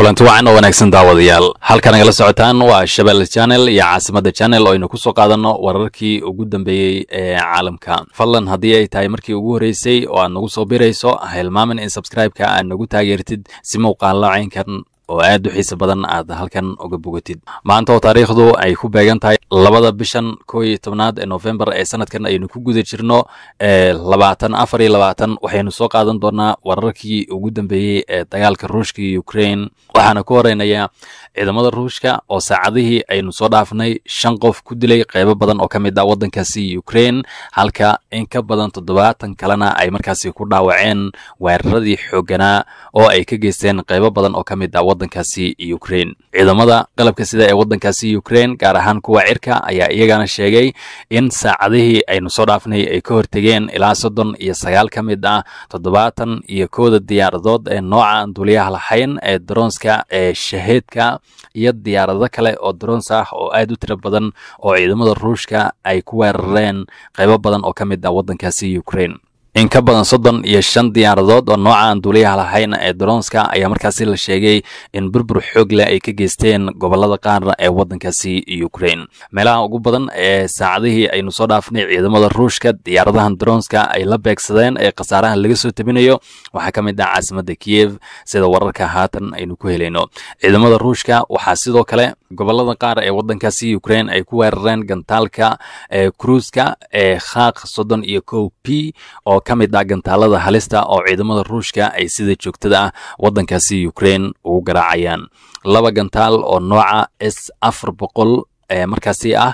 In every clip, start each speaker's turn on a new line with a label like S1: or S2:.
S1: kulanti wacan oo wanaagsan daawadayaal halka nagala socotaan waa shabeel janel iyo caasimadda janel oo aynu ku soo qaadanno wararkii ugu dambeeyey ee caalamka fadlan haddii ay tahay markii ugu horreysay oo aad nagu soo birayso ha hilmaamin in sabskraibeka aad nagu taageertid si muuqaallo caynkan oo aad u xiise badan aad halkan uga bogatid maanta oo taariikhdu ay ku beegan tahay labada bishan koo iyo tobnaad ee nofembar ee sanadkan aynu ku guda jirno ee labaatan afar iyo labaatan waxaynu soo qaadan doonaa wararkii ugu dambeeyey ee dagaalka ruushka iyo ukraine waxaana ku horeynayaa ciidamada ruushka oo saacadihii aynu soo dhaafnay shan qof ku dilay qeybo badan oo ka mid ah waddankaasi ukraine halka in ka badan toddobaatan kalena ay markaasi ku dhaawaceen weeraradii xooganaa oo ay ka geysteen qeybo badan oo ka mid ah waddankaasi ukrein ciidamada qalabka sida ee waddankaasi ukrein gaar ahaan kuwa cirka ayaa iyagana sheegay in saacadihii aynu soo dhaafnay ay ka hortegeen ilaa soddon iyo sagaal ka mid ah toddobaatan iyo kooda diyaaradood ee nooca aan duuliyaha lahayn ee daroonska ee shaheedka iyo diyaarado kale oo daroons ah oo aad u tira badan oo ciidamada ruushka ay ku weerareen qaybo badan oo ka mid ah waddankaasi ukrein in ka badan soddon iyo shan diyaaradood oo nooca aan duuliyaha lahayn ee dronska ayaa markaasi la sheegay in burbur xoog leh ay ka geysteen gobolada qaar ee waddankaasi ukraine meelaha ugu badan ee saacadihii aynu soo dhaafnay ciidamada ruushka diyaaradahan dronska ay la beegsadeen ee khasaaraha laga soo tabinayo waxaa ka mid ah caasimadda kiyev sida wararka haatan aynu ku helayno ciidamada ruushka waxaa sidoo kale gobolada qaar ee waddankaasi ukraine ay ku weerareen gantaalka ee eh, kruuska ee eh, khaaq soddon iyo kow p oo oo ka mid ah gantaalada halista oo ciidamada ruushka ay sida joogtada ah waddankaasi ukrein ugu garaacayaan laba gantaal oo nooca s afar boqol ee markaasi ah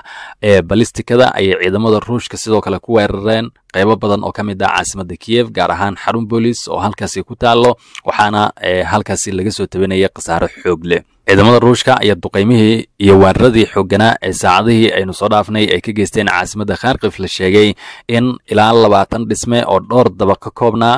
S1: ee balistikada ayay ciidamada ruushka sidoo kale ku weerareen qeybo badan oo ka mid ah caasimada kiyev gaar ahaan xarun boolis oo halkaasi ku taallo waxaana eh, halkaasi laga soo tabinaya khasaare xoog leh ciidamada ruushka ayaa duqeymihii iyo weeraradii xoogganaa ee saacadihii aynu soo dhaafnay ay ka geysteen caasimadda kharkif la sheegay in ilaa labaatan dhisme oo dhowr daba ka koobnaa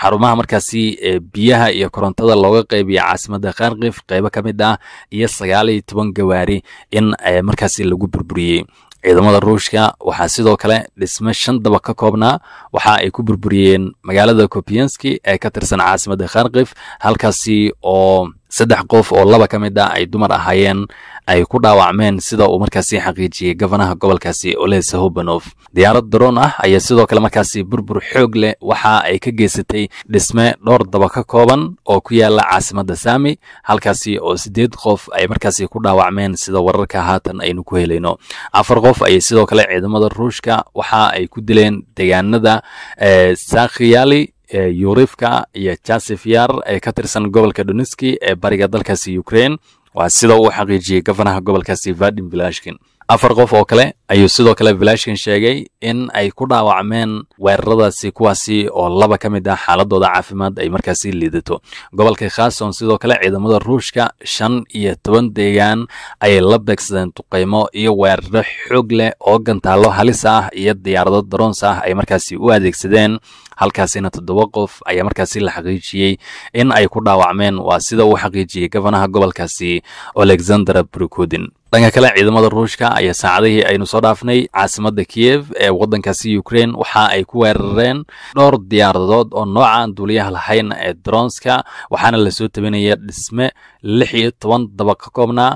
S1: xarumaha markaasi ee biyaha iyo korontada looga qeybiya caasimadda kharkif qeybo ka mid ah iyo sagaal iyo toban gawaari in eh, markaasi lagu burburiyey ciidamada ruushka waxaa sidoo kale dhisme shan daba ka koobnaa waxa ay ku burburiyeen magaalada kobiyenski ee ka tirsan caasimada kharkif halkaasi oo saddex qof oo laba ka mid a ah ay dumar ahaayeen ay ku dhaawacmeen sida uu markaasi xaqiijiyey gofanaha gobolkaasi ole sahobanof diyaarad daroon ah ayaa sidoo kale markaasi burbur xoog leh waxa ay ka geysatay dhisme dhowr daba ka kooban oo ku yaala caasimadda saami halkaasi oo siddeed qof ay markaasi ku dhaawacmeen sida wararka haatan aynu ku helayno afar qof ayay sidoo kale ciidamada ruushka waxa ay ku dileen degaanada eh, sakhiyali eh, yurifka iyo jasif yar ee eh, ka tirsan gobolka doniski ee bariga dalkaasi ukraine waa sida uu xaqiijiyey gafanaha gobolkaasi vadim bilashkin afar qof oo kale ayuu sidoo kale bilaashkan sheegay in ay ku dhaawacmeen weeraradaasi kuwaasi oo laba ka mid ah xaaladooda caafimaad ay markaasi liidato gobolka khaason sidoo kale ciidamada ruushka shan iyo toban deegaan ayay la beegsadeen duqeymo iyo weeraro xoog leh oo gantaallo halis ah iyo diyaarado daroons ah ay markaasi u adeegsadeen halkaasina toddoba qof ayaa markaasi la xaqiijiyey in ay ku dhaawacmeen waa sida uu xaqiijiyey gabanaha gobolkaasi alexander brukodin dhanka kale ciidamada ruushka ayaa saacadihii aynu soo dhaafnay caasimadda kiyev ee waddankaasi ukrain waxa ay ku weerareen dhowr diyaaradood oo nooca duuliyaha lahayn ee dronska waxaana lasoo tabinaya dhisme lix iyo toban dabaq ka koobna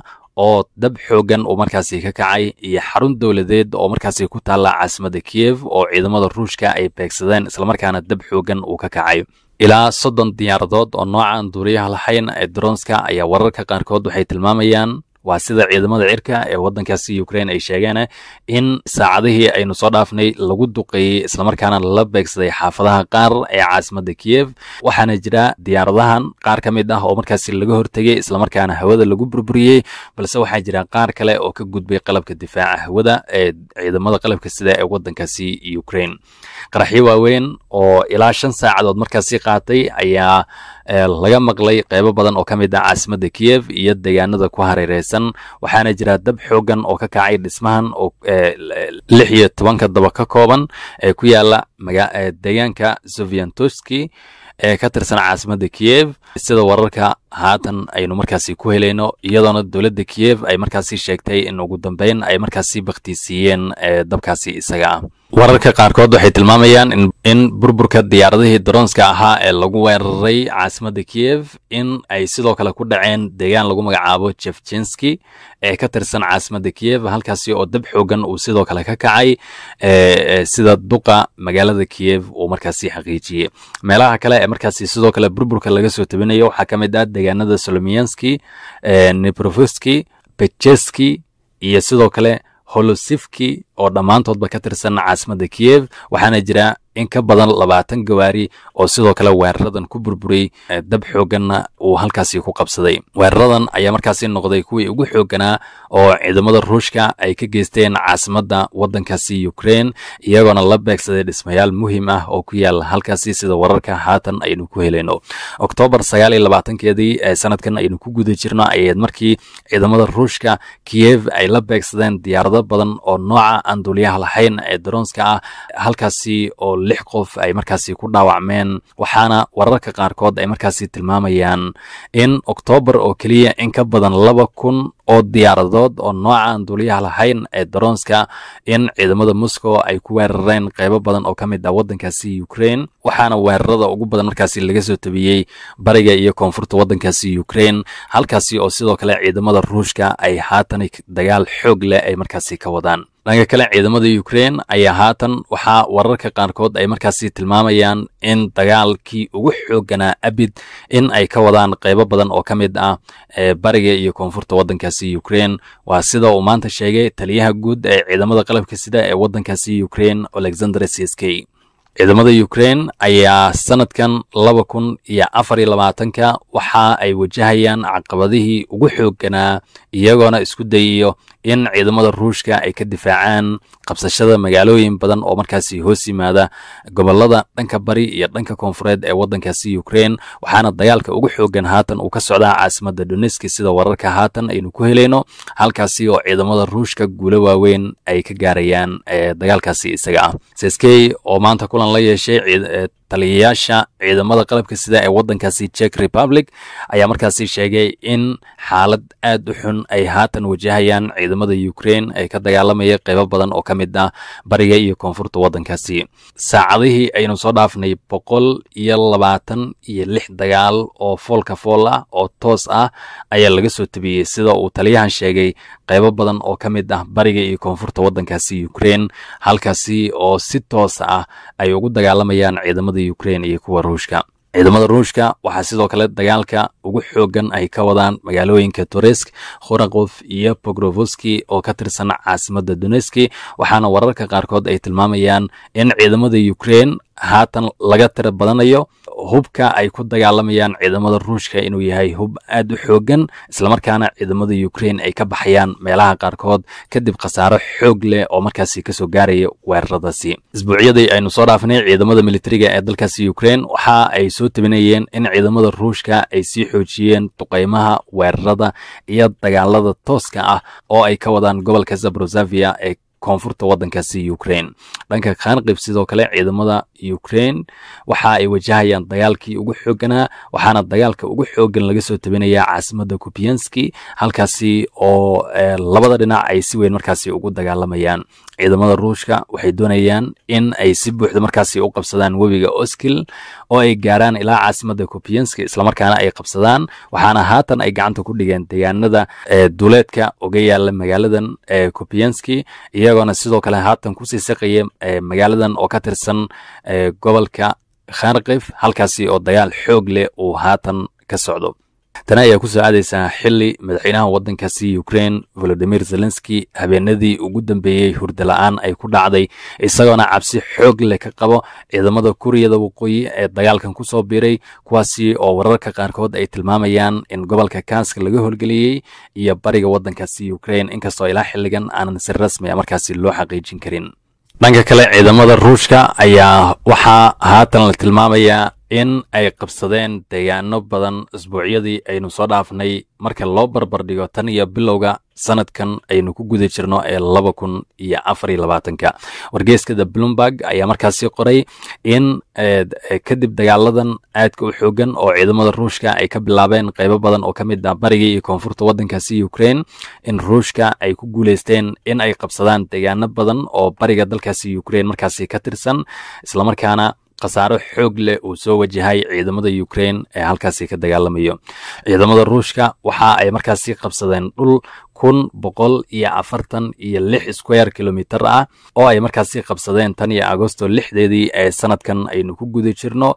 S1: oo dab xoogan uu markaasi ka kacay iyo xarun dowladeed oo markaasi ku taalla caasimadda kiyev oo ciidamada ruushka ay beegsadeen islamarkaana dab xoogan uu ka kacay ilaa soddon diyaaradood oo noocan duuliyaha lahayn ee dronska ayaa wararka qaarkood waxay tilmaamayaan waa sida ciidamada cirka ee wadankaasi ukraine ay sheegeen in saacadihii aynu soo dhaafnay lagu duqeeyey islamarkaana la beegsaday xaafadaha qaar ee caasimada kiyev waxaana jira diyaaradahan qaar ka mid ah oo markaasi laga hortegay islamarkaana hawada lagu burburiyey balse waxaa jira qaar kale oo ka gudbay qalabka difaaca hawada ee ciidamada qalabka sida ee wadankaasi ukraine qaraxyo waaweyn oo ilaa shan saacadood markaasi qaatay ayaa laga maqlay qeybo badan oo ka mid ah caasimadda kiyev iyo deegaanada ku hareereysan waxaana jira dab xooggan oo ka kacay dhismahan oo lix iyo tobanka daba ka kooban ee ku yaala deegaanka sovientoski ee ka tirsan caasimadda kiyev sida wararka haatan aynu markaasi ku helayno iyadoona dowladda kiyev ay markaasi sheegtay in ugu dambeyn ay markaasi bakhtiisiiyeen dabkaasi isaga ah wararka qaarkood waxay tilmaamayaan in burburka diyaaradihii daroonska ahaa ee lagu weeraray caasimadda kiyev in ay sidoo kale ku dhaceen deegaan lagu magacaabo jefjenski ee ka tirsan caasimadda kiyev halkaasi oo dab xoogan uu sidoo kale ka kacay sida duqa magaalada kiyev uu markaasi xaqiijiyey meelaha kale ee markaasi sidoo kale burburka laga soo tabinayo waxaa ka mid ah deegaanada solomiyanski e, nibrofski bejeski iyo sidoo kale holosifki oo dhammaantoodba ka tirsan caasimada kiyev waxaana jira in ka badan labaatan gawaari oo sidoo kale weeraradan ku burburiyey eh, dab xooganna uu halkaasi ku qabsaday weeraradan ayaa markaasi noqday kuwii ugu xoogganaa oo ciidamada ruushka ay ka geysteen caasimadda waddankaasi ukrain iyagoona la beegsaday dhismayaal muhiim ah oo ku yaala halkaasi sida wararka haatan aynu ku helayno oktoobar sagaal iyo eh, sanadkan aynu ku guda jirno ayayd markii ciidamada ruushka kiyev ay la beegsadeen diyaarado badan oo nooca aan lahayn ee daroonska ah halkaasi oo lix qof ay markaasi ku dhaawacmeen waxaana wararka qaarkood ay markaasi tilmaamayaan in oktoobar oo keliya in ka badan laba kun oo diyaaradood oo noocan duuliyaha lahayn ee daroonska in ciidamada moscow ay ku weerareen qeybo badan oo ka mid ah waddankaasi ukraine waxaana weerarada ugu badan markaasi laga soo tabiyey bariga iyo koonfurta waddankaasi ukraine halkaasi oo sidoo kale ciidamada ruushka ay haatan dagaal xoog leh ay markaasi ka wadaan dhanka kale ciidamada ukraine ayaa haatan waxaa wararka qaarkood ay markaasi tilmaamayaan in dagaalkii ugu xooganaa abid in ay ka wadaan qeybo badan oo ka mid ah eh, bariga iyo koonfurta waddankaasi dalkaasi ukrein waa sida uu maanta sheegay taliyaha guud ee ciidamada qalabka sida ee waddankaasi ukrein alexander siskey ciidamada ukraine ayaa sanadkan laba kun iyo afar iyo labaatanka waxa ay wajahayaan caqabadihii ugu xooganaa iyagoona isku dayayo in ciidamada ruushka ay ka difaacaan qabsashada magaalooyin badan oo markaasi hoos yimaada gobolada dhanka bari iyo dhanka koonfureed ee waddankaasi ukraine waxaana dagaalka ugu xoogan haatan uu ka socdaa caasimadda doneski sida wararka haatan aynu ku helayno halkaasi oo ciidamada ruushka guulo waaweyn ay ka gaarayaan dagaalkaasi isaga ah la yeeshay taliyayaasha ciidamada qalabka sida ee waddankaasi jek republic ayaa markaasi sheegay in xaalad aad u xun ay haatan wajahayaan ciidamada ukraine ee ka dagaalamaya qeybo badan oo ka mid ah bariga iyo koonfurta waddankaasi saacadihii aynu soo dhaafnay boqol iyo labaatan iyo lix dagaal oo foolka fool ah oo toos ah ayaa laga soo tabiyey sida uu taliyahan sheegay qeybo badan oo ka mid ah bariga iyo koonfurta waddankaasi ukraine halkaasi oo si toos ah ay ugu dagaalamayaan ciidamada ciidamada ukrein iyo kuwa ruushka ciidamada ruushka waxaa sidoo kale dagaalka ugu xoogan ay ka wadaan magaalooyinka toresk khoraqof iyo bogrovoski oo ka tirsan caasimada doneski waxaana wararka qaarkood ay tilmaamayaan in ciidamada ukrein haatan laga tira badanayo hubka ay ku dagaalamayaan ciidamada ruushka inuu yahay hub aad u xoogan islamarkaana ciidamada ukrain ay ka baxayaan meelaha qaarkood kadib khasaaro xoog leh oo markaasi kasoo gaaraya weeraradaasi isbuucyadii aynu soo dhaafnay ciidamada militariga ee dalkaasi ukrain waxa ay soo tabinayeen in ciidamada ruushka ay sii xoojiyeen duqeymaha weerarada iyo dagaalada tooska ah oo ay ka wadaan gobolka zabrozavia ee koonfurta wadankaasi ukraine dhanka khanqib sidoo kale ciidamada ukraine waxa ay wajahayaan dagaalkii ugu xooganaa waxaana dagaalka ugu xoogan laga soo tabinayaa caasimada kubiyanski halkaasi oo eh, labada dhinac ay si weyn markaasi ugu dagaalamayaan ciidamada ruushka waxay doonayaan in ay si buuxda markaasi u qabsadaan webiga oskil oo ay gaaraan ilaa caasimada kubiyanski islamarkaana ay qabsadaan waxaana haatan ay gacanta ku dhigeen deegaanada eh, duleedka uga yaala magaaladan eh, kubiyanski iyagoona sidoo kale haatan kusii saqaya eh, magaaladan oo ka tirsan eh, gobolka kharkif halkaasi oo dagaal xoog leh uu haatan ka socdo tani ayaa ku saacadaysaa xili madaxweynaha waddankaasi ukrein volodimir zelenski habeenadii ugu dambeeyey la aan ay ku dhacday isagoona cabsi xoog leh ka qabo ciidamada kuuriyada waqooyi ee dagaalkan kusoo biiray kuwaasi oo wararka qaarkood ay tilmaamayaan in gobolka kanska laga howlgeliyey iyo bariga waddankasi ukrein inkastoo ilaa xilligan aanan si rasmi a ah markaasi loo xaqiijin karin dhanka kale ciidamada ruushka ayaa waxaa haatan la tilmaamayaa in ay qabsadeen deegaano badan isbuucyadii aynu soo dhaafnay marka loo barbardhigo tan iyo bilowga sanadkan aynu ku guda jirno ee laba kun iyo afariyo labaatanka wargeyska bloomberg ayaa markaasi qoray in eh, kadib dagaaladan aadka u xoogan oo ciidamada ruushka ay ka bilaabeen qeybo badan oo ka mid ah barigii iyo koonfurta waddankaasi ukrain in ruushka ay ku guuleysteen in ay qabsadaan deegaano badan oo bariga dalkaasi ukrain markaasi ka tirsan islamarkaana khasaaro xoog leh uu soo wajahay ciidamada ukraine ee halkaasi ka dagaalamayo
S2: ciidamada ruushka
S1: waxa ay markaasi qabsadeen dhul kun boqol iyo afartan iyo lix square kilomiter ah oo ay markaasi qabsadeen tan iyo agosto lixdeedii ee sanadkan aynu ku guda jirno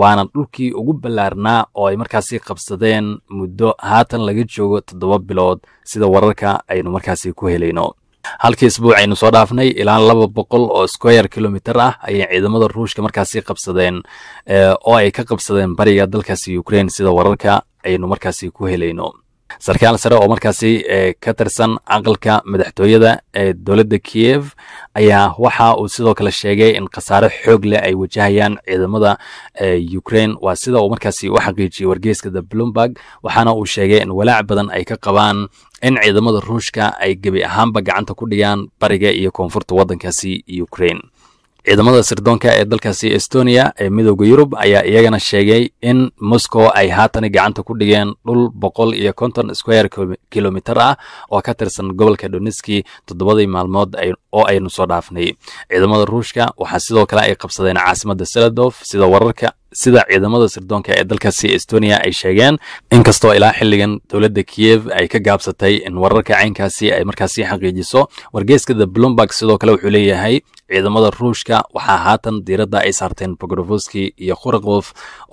S1: waana dhulkii ugu ballaarnaa oo ay markaasi qabsadeen muddo haatan laga joogo toddoba bilood sida wararka aynu markaasi ku helayno halkii isbuuc aynu soo dhaafnay ilaa laba boqol oo square kilomiter ah ayay ciidamada ruushka markaasi qabsadeen eh, oo ay ka qabsadeen bariga dalkaasi ukrain sida wararka aynu markaasi ku helayno sarkaal sare oo markaasi ka tirsan aqalka madaxtooyada ee dowladda kiyev ayaa waxa uu sidoo kale sheegay in khasaare xoog leh ay wajahayaan ciidamada ukraine waa sida uu markaasi u xaqiijiyey wargeyska the bloomberg waxaana uu sheegay in walaac badan ay ka qabaan in ciidamada ruushka ay gebi ahaanba gacanta ku dhigaan bariga iyo koonfurta waddankaasi ukraine ciidamada sirdoonka ee dalkaasi estonia ee midooda yurub ayaa iyagana sheegay in moscow ay haatani gacanta ku dhigeen dhul boqol iyo konton square kilomiter ah oo ka tirsan gobolka doneski toddobadii maalmood ay oo aynu soo dhaafnay ciidamada ruushka waxaa sidoo kale ay qabsadeen caasimadda seladof sida wararka sida ciidamada sirdoonka ee dalkaasi estonia ay sheegeen inkastoo ilaa xilligan dowladda kiyev ay ka gaabsatay in wararka caynkaasi ay markaasi xaqiijiso wargeyska the bloomberg sidoo kale wuxuu leeyahay ciidamada ruushka waxaa haatan diiradda ay saarteen bogrovoski iyo khurakof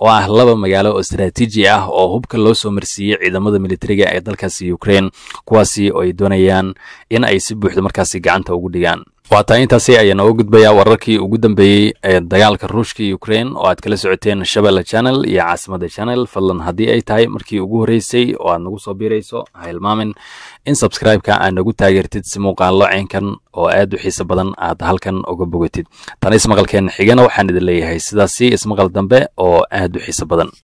S1: oo ah laba magaalo oo istraatiiji ah oo hubka loo soo marsiiyey ciidamada militariga ee dalkaasi ukraine kuwaasi oo ay doonayaan in ay si buuxda markaasi gacanta ugu dhigaan waataa intaasi ayaan u gudbayaa wararkii ugu dambeeyey ee dagaalka ruushka iyo ukrain oo aad kala socoteen shabella channel iyo caasimada channel fadlan haddii ay tahay markii ugu horreysay oo aad nagu soo biirayso ha hilmaamin in subscribe-ka aad nagu taageertid si muuqaallo ceenkan oo aad u xiiso badan aad halkan uga bogatid tan ismaqalkeen xigana waxaan idin leeyahay sidaasi ismaqal dambe oo aad u xiiso badan